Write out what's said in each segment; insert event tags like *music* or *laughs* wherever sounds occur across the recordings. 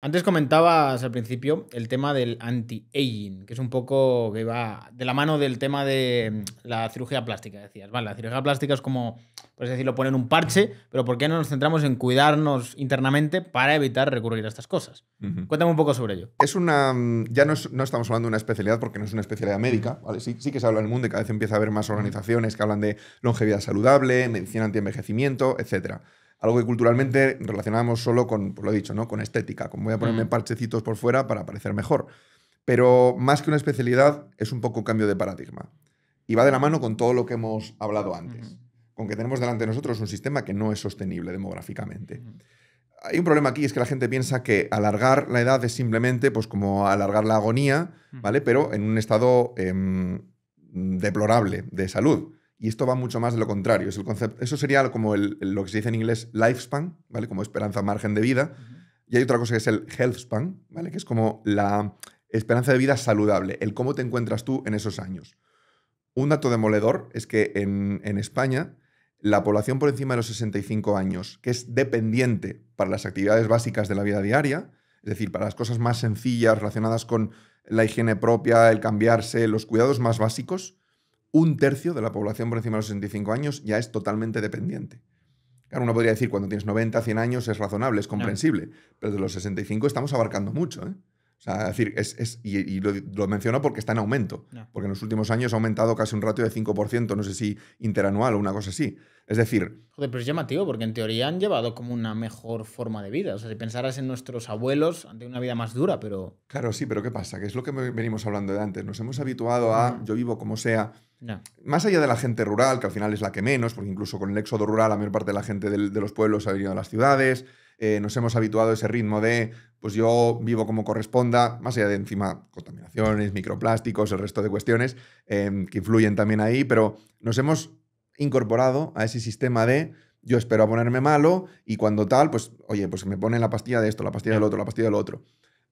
Antes comentabas al principio el tema del anti-aging, que es un poco que va de la mano del tema de mm, la cirugía plástica, decías. Vale, la cirugía plástica es como, por así decirlo, poner un parche, pero ¿por qué no nos centramos en cuidarnos internamente para evitar recurrir a estas cosas? Cuéntame un poco sobre ello. Es una. Mm, ya no, estamos hablando de una especialidad porque no es una especialidad médica, Sí, sí que se habla en el mundo y cada vez empieza a haber más organizaciones que hablan de longevidad saludable, medicina anti-envejecimiento, etcétera algo que culturalmente relacionábamos solo con, pues lo dicho, ¿no? con estética, como voy a ponerme mm. parchecitos por fuera para parecer mejor. Pero más que una especialidad, es un poco cambio de paradigma. Y va de la mano con todo lo que hemos hablado antes, con que tenemos delante de nosotros un sistema que no es sostenible demográficamente. Hay un problema aquí, es que la gente piensa que alargar la edad es simplemente pues, como alargar la agonía, mm. ¿vale? Pero en un estado em, deplorable de salud. Y esto va mucho más de lo contrario. Es el concepto, eso sería como lo que se dice en inglés lifespan, ¿vale? Como esperanza margen de vida. Y hay otra cosa que es el healthspan, ¿vale? Que es como la esperanza de vida saludable, el cómo te encuentras tú en esos años. Un dato demoledor es que en, en España la población por encima de los 65 años, que es dependiente para las actividades básicas de la vida diaria, es decir, para las cosas más sencillas relacionadas con la higiene propia, el cambiarse, los cuidados más básicos, un tercio de la población por encima de los 65 años ya es totalmente dependiente. Claro, uno podría decir cuando tienes 90, 100 años es razonable, es comprensible, pero de los 65 estamos abarcando mucho. ¿eh? sea, decir, y, lo, menciono porque está en aumento, porque en los últimos años ha aumentado casi un ratio de 5%, no sé si interanual o una cosa así. Es decir... Joder, pero es llamativo porque en teoría han llevado como una mejor forma de vida. O sea, si pensaras en nuestros abuelos, han tenido una vida más dura, pero... Claro, sí, pero ¿qué pasa? Que es lo que venimos hablando de antes. Nos hemos habituado a yo vivo como sea. Más allá de la gente rural, que al final es la que menos, porque incluso con el éxodo rural la mayor parte de la gente de los pueblos ha venido a las ciudades. Eh, nos hemos habituado a ese ritmo de, pues yo vivo como corresponda, más allá de encima contaminaciones, microplásticos, el resto de cuestiones eh, que influyen también ahí, pero nos hemos incorporado a ese sistema de yo espero a ponerme malo y cuando tal, pues oye, pues me ponen la pastilla de esto, la pastilla del otro, la pastilla del otro.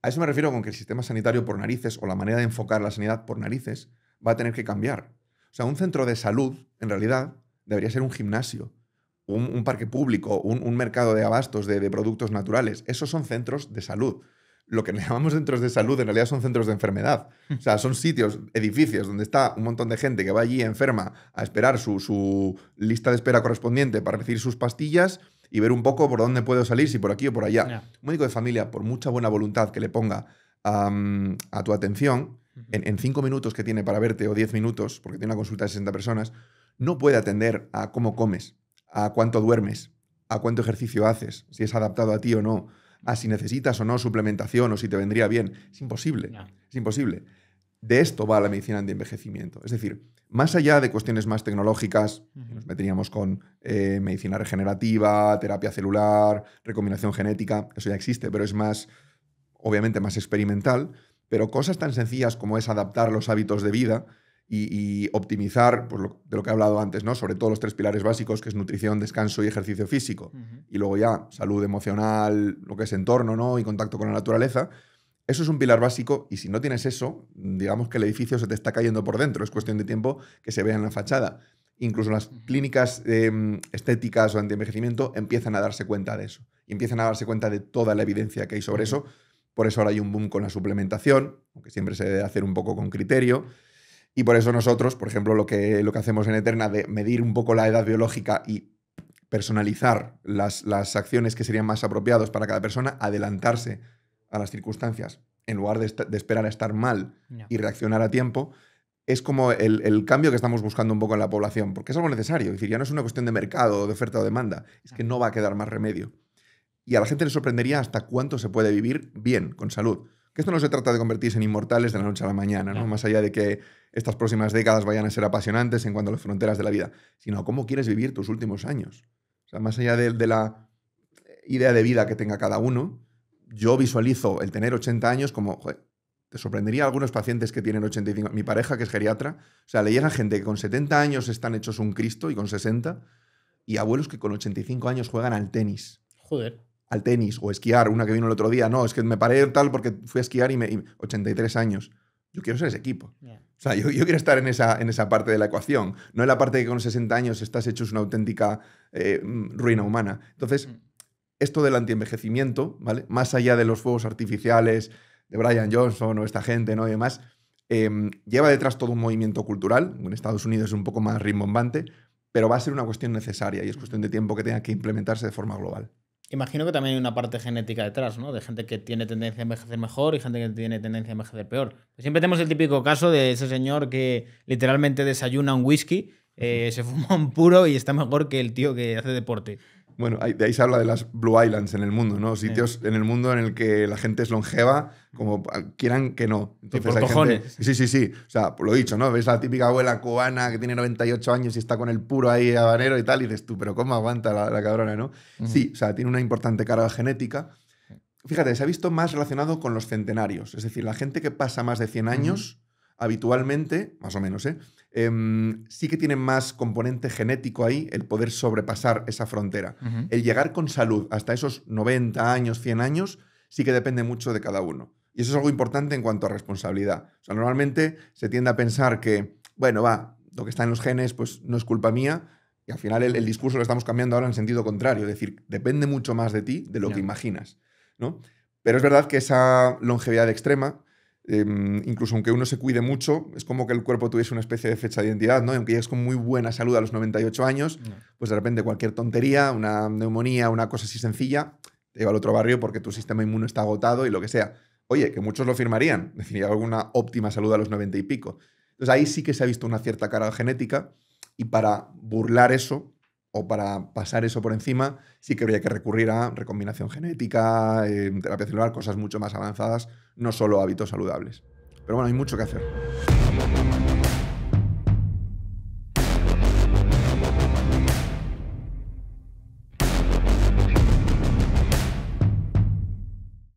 A eso me refiero con que el sistema sanitario por narices o la manera de enfocar la sanidad por narices va a tener que cambiar. O sea, un centro de salud, en realidad, debería ser un gimnasio, un, parque público, un, mercado de abastos de productos naturales. Esos son centros de salud lo que *laughs* llamamos centros de salud en realidad son centros de enfermedad. O sea, son sitios, edificios donde está un montón de gente que va allí enferma a esperar su, lista de espera correspondiente para recibir sus pastillas y ver un poco por dónde puedo salir, si por aquí o por allá. Un médico de familia, por mucha buena voluntad que le ponga a tu atención, en, en, cinco minutos que tiene para verte o diez minutos, porque tiene una consulta de 60 personas, no puede atender a cómo comes, a cuánto duermes, a cuánto ejercicio haces, si es adaptado a ti o no a ah, si necesitas o no suplementación o si te vendría bien. Es imposible. Es imposible. De esto va la medicina de envejecimiento. Es decir, más allá de cuestiones más tecnológicas, nos meteríamos con eh, medicina regenerativa, terapia celular, recombinación genética, eso ya existe, pero es más, obviamente, más experimental. Pero cosas tan sencillas como es adaptar los hábitos de vida, y, optimizar de lo que he hablado antes, ¿no? sobre todo los tres pilares básicos, que es nutrición, descanso y ejercicio físico, y luego ya salud emocional, lo que es entorno ¿no? y contacto con la naturaleza. Eso es un pilar básico y si no tienes eso, digamos que el edificio se te está cayendo por dentro, es cuestión de tiempo que se vea en la fachada. Incluso las clínicas em, estéticas o anti-envejecimiento empiezan a darse cuenta de eso y empiezan a darse cuenta de toda la evidencia que hay sobre eso. Por eso ahora hay un boom con la suplementación, aunque siempre se debe hacer un poco con criterio y por eso nosotros, por ejemplo, lo que, lo que hacemos en Eterna de medir un poco la edad biológica y personalizar las, acciones que serían más apropiadas para cada persona, adelantarse a las circunstancias en lugar de, esperar a estar mal y reaccionar a tiempo, es como el, el, cambio que estamos buscando un poco en la población, porque es algo necesario. decir, ya no es una cuestión de mercado, de oferta o demanda, es que no va a quedar más remedio. Y a la gente le sorprendería hasta cuánto se puede vivir bien, con salud que esto no se trata de convertirse en inmortales de la noche a la mañana, ¿no? Más allá de que estas próximas décadas vayan a ser apasionantes en cuanto a las fronteras de la vida, sino cómo quieres vivir tus últimos años. O sea, más allá de, la idea de vida que tenga cada uno, yo visualizo el tener 80 años como, te sorprendería a algunos pacientes que tienen 85. Mi pareja, que es geriatra, o sea, le llega gente que con 70 años están hechos un Cristo y con 60, y abuelos que con 85 años juegan al tenis. Joder al tenis o esquiar, una que vino el otro día, no, es que me paré tal porque fui a esquiar y me... 83 años. Yo quiero ser ese equipo. O sea, yo, quiero estar en esa, en esa parte de la ecuación, no en la parte que con 60 años estás hecho una auténtica eh, mm, ruina humana. Entonces, mm. esto del antienvejecimiento, ¿vale? Más allá de los fuegos artificiales de Brian Johnson o esta gente, ¿no? Y demás, em, lleva detrás todo un movimiento cultural. En Estados Unidos es un poco más rimbombante, pero va a ser una cuestión necesaria y es cuestión de tiempo que tenga que implementarse de forma global. Imagino que también hay una parte genética detrás, ¿no? De gente que tiene tendencia a envejecer mejor y gente que tiene tendencia a envejecer peor. Pues siempre tenemos el típico caso de ese señor que literalmente desayuna un whisky, eh, se fuma un puro y está mejor que el tío que hace deporte. Bueno, de ahí se habla de las Blue Islands en el mundo, ¿no? Sitios en el mundo en el que la gente es longeva, como quieran que no. Entonces, por cojones. Sí, sí, sí. O sea, lo he dicho, ¿no? Ves la típica abuela cubana que tiene 98 años y está con el puro ahí habanero y tal, y dices tú, pero ¿cómo aguanta la, cabrona, no? Sí, o sea, tiene una importante carga genética. Fíjate, se ha visto más relacionado con los centenarios, es decir, la gente que pasa más de 100 años habitualmente, más o menos, ¿eh? em, sí que tienen más componente genético ahí el poder sobrepasar esa frontera. El llegar con salud hasta esos 90 años, 100 años, sí que depende mucho de cada uno. Y eso es algo importante en cuanto a responsabilidad. sea, normalmente se tiende a pensar que, bueno, va, lo que está en los genes pues no es culpa mía, y al final el, discurso lo estamos cambiando ahora en sentido contrario, es decir, depende mucho más de ti de lo que imaginas, ¿no? Pero es verdad que esa longevidad extrema Em, incluso aunque uno se cuide mucho, es como que el cuerpo tuviese una especie de fecha de identidad, ¿no? aunque llegues con muy buena salud a los 98 años, pues de repente cualquier tontería, una neumonía, una cosa así sencilla, te lleva al otro barrio porque tu sistema inmune está agotado y lo que sea. Oye, que muchos lo firmarían, *laughs* deciría alguna óptima salud a los 90 y pico. Entonces ahí sí que se ha visto una cierta cara genética y para burlar eso o para pasar eso por encima, sí que habría que recurrir a recombinación genética, em, terapia celular, cosas mucho más avanzadas, no solo hábitos saludables. Pero bueno, hay mucho que hacer.